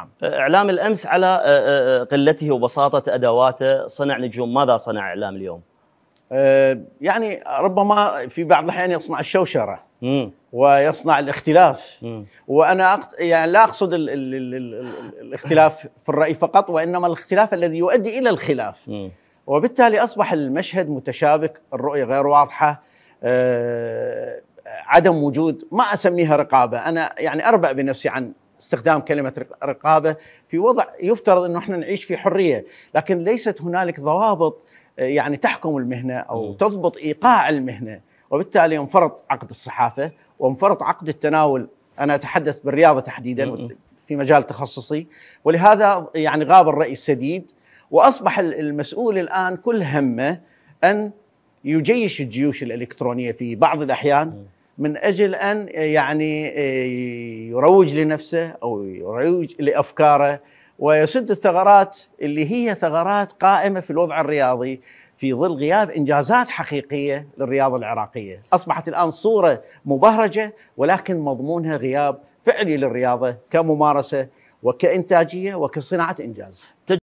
نعم. اعلام الامس على آه، آه، آه، قلته وبساطه ادواته صنع نجوم ماذا صنع اعلام اليوم يعني ربما في بعض الاحيان يصنع الشوشره مم. ويصنع الاختلاف مم. وانا أقط... يعني لا اقصد ال... ال... ال... ال... الاختلاف في الراي فقط وانما الاختلاف الذي يؤدي الى الخلاف مم. وبالتالي اصبح المشهد متشابك الرؤيه غير واضحه أه... عدم وجود ما اسميها رقابه انا يعني اربأ بنفسي عن استخدام كلمه رقابه في وضع يفترض انه احنا نعيش في حريه، لكن ليست هنالك ضوابط آه، يعني تحكم المهنه او تضبط ايقاع المهنه، وبالتالي انفرط عقد الصحافه وانفرط عقد التناول، انا اتحدث بالرياضه تحديدا في مجال تخصصي، ولهذا يعني غاب الراي السديد واصبح المسؤول الان كل همه ان يجيش الجيوش الالكترونيه في بعض الاحيان من اجل ان آه، يعني آه، يروج لنفسه او يروج لافكاره ويسد الثغرات اللي هي ثغرات قائمه في الوضع الرياضي في ظل غياب انجازات حقيقيه للرياضه العراقيه، اصبحت الان صوره مبهرجه ولكن مضمونها غياب فعلي للرياضه كممارسه وكانتاجيه وكصناعه انجاز.